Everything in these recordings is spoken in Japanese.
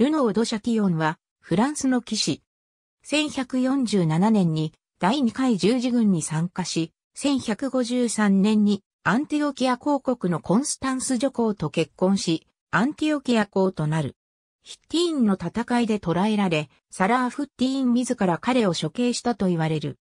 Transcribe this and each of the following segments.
ルノー・ド・シャティオンは、フランスの騎士。1147年に第2回十字軍に参加し、1153年にアンティオキア公国のコンスタンス女皇と結婚し、アンティオキア公となる。ヒッティーンの戦いで捕らえられ、サラー・フッティーン自ら彼を処刑したと言われる。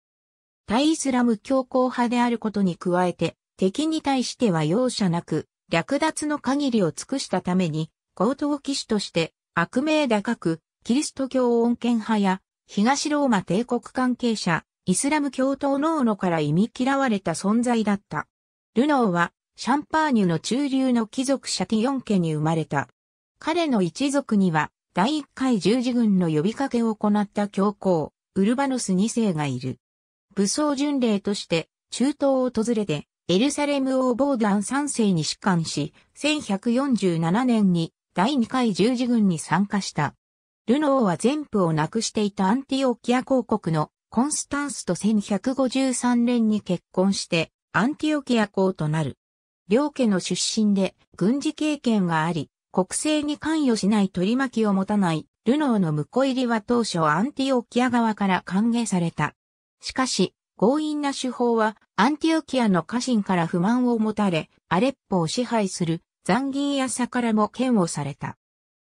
対イスラム強硬派であることに加えて、敵に対しては容赦なく、略奪の限りを尽くしたために、高等騎士として悪名高く、キリスト教恩恵派や、東ローマ帝国関係者、イスラム教徒ノーノから忌み嫌われた存在だった。ルノーは、シャンパーニュの中流の貴族シャティヨン家に生まれた。彼の一族には、第一回十字軍の呼びかけを行った教皇、ウルバノス二世がいる。武装巡礼として、中東を訪れて、エルサレム王ボーダン三世に仕官し、1147年に第2回十字軍に参加した。ルノーは全部をなくしていたアンティオキア公国のコンスタンスと1153年に結婚して、アンティオキア公となる。両家の出身で軍事経験があり、国政に関与しない取り巻きを持たないルノーの婿入りは当初アンティオキア側から歓迎された。しかし、強引な手法はアンティオキアの家臣から不満を持たれ、アレッポを支配するザンギーアサからも剣をされた。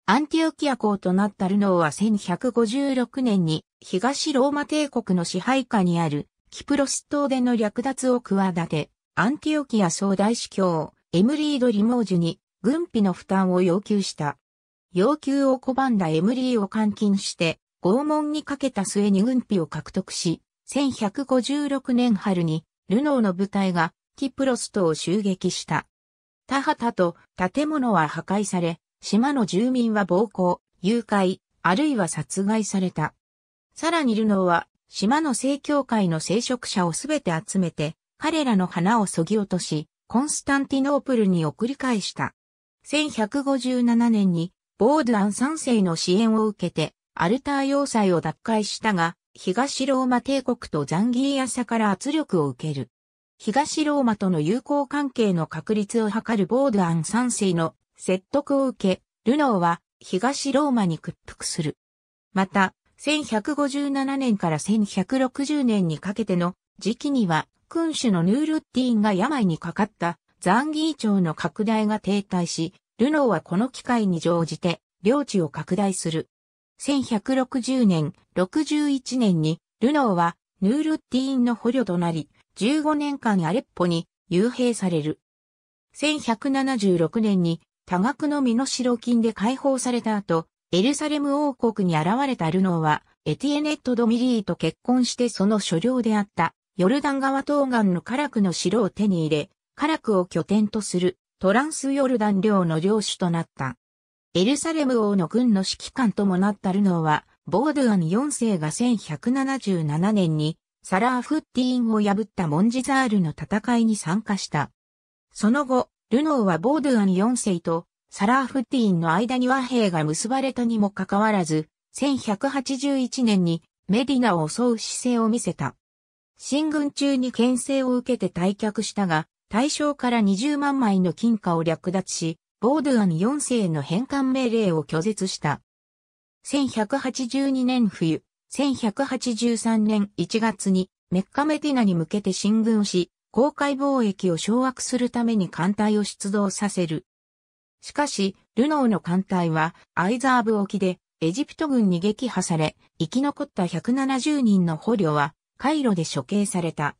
アンティオキア公となったルノーは1156年に東ローマ帝国の支配下にあるキプロス島での略奪を企て、アンティオキア総大司教、エムリード・リモージュに軍費の負担を要求した。要求を拒んだエムリーを監禁して、拷問にかけた末に軍費を獲得し、1156年春にルノーの部隊がキプロス島を襲撃した。田畑と建物は破壊され、島の住民は暴行、誘拐、あるいは殺害された。さらにルノーは、島の正教会の聖職者をすべて集めて、彼らの花を削ぎ落とし、コンスタンティノープルに送り返した。1157年に、ボードアン3世の支援を受けて、アルター要塞を奪回したが、東ローマ帝国とザンギーヤサから圧力を受ける。東ローマとの友好関係の確立を図るボードアン3世の説得を受け、ルノーは東ローマに屈服する。また、1157年から1160年にかけての時期には、君主のヌールッティーンが病にかかったザンギー朝の拡大が停滞し、ルノーはこの機会に乗じて領地を拡大する。1160年、61年にルノーはヌールッティーンの捕虜となり、15年間アレッポに幽閉される。1176年に多額の身代金で解放された後、エルサレム王国に現れたルノーは、エティエネット・ドミリーと結婚してその所領であった、ヨルダン川東岸のカラクの城を手に入れ、カラクを拠点とするトランスヨルダン領の領主となった。エルサレム王の軍の指揮官ともなったルノーは、ボードゥアン4世が1177年にサラーフッティーンを破ったモンジザールの戦いに参加した。その後、ルノーはボードゥアン4世とサラーフッティーンの間に和平が結ばれたにもかかわらず、1181年にメディナを襲う姿勢を見せた。進軍中に牽制を受けて退却したが、大正から20万枚の金貨を略奪し、ボードゥアン4世の返還命令を拒絶した。1182年冬、1183年1月にメッカメディナに向けて進軍し、公海貿易を掌握するために艦隊を出動させる。しかし、ルノーの艦隊はアイザーブ沖でエジプト軍に撃破され、生き残った170人の捕虜はカイロで処刑された。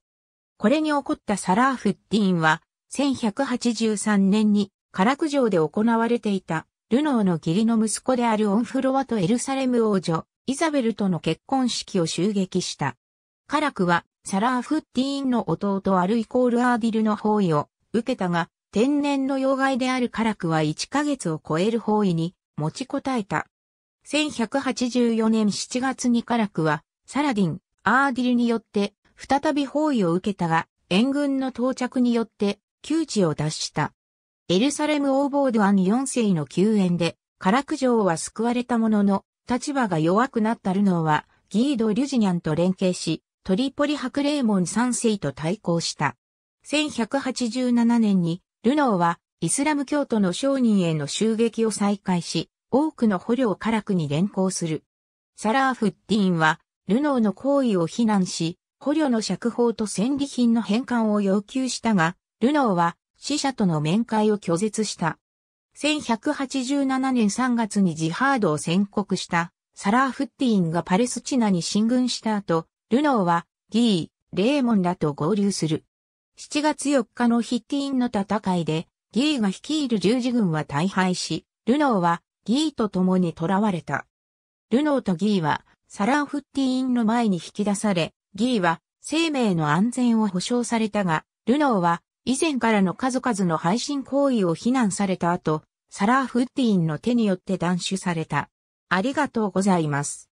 これに起こったサラーフッディンは、1183年にカラク城で行われていたルノーの義理の息子であるオンフロワとエルサレム王女、イザベルとの結婚式を襲撃した。カラクは、サラーフッティーンの弟アルイコールアーディルの包囲を受けたが、天然の要害であるカラクは1ヶ月を超える包囲に持ちこたえた。1184年7月にカラクは、サラディン、アーディルによって、再び包囲を受けたが、援軍の到着によって、窮地を脱した。エルサレム王ボードアン4世の救援で、カラク城は救われたものの、立場が弱くなったルノーは、ギード・リュジニャンと連携し、トリポリハクレーモン3世と対抗した。1187年に、ルノーは、イスラム教徒の商人への襲撃を再開し、多くの捕虜をカラクに連行する。サラーフッティーンは、ルノーの行為を非難し、捕虜の釈放と戦利品の返還を要求したが、ルノーは死者との面会を拒絶した。1187年3月にジハードを宣告したサラーフッティーンがパレスチナに進軍した後、ルノーはギー、レーモンらと合流する。7月4日のヒッティーンの戦いで、ギーが率いる十字軍は大敗し、ルノーはギーと共に囚われた。ルノーとギーはサラーフッティーンの前に引き出され、ギーは生命の安全を保障されたが、ルノーは以前からの数々の配信行為を非難された後、サラー・フッティーンの手によって断種された。ありがとうございます。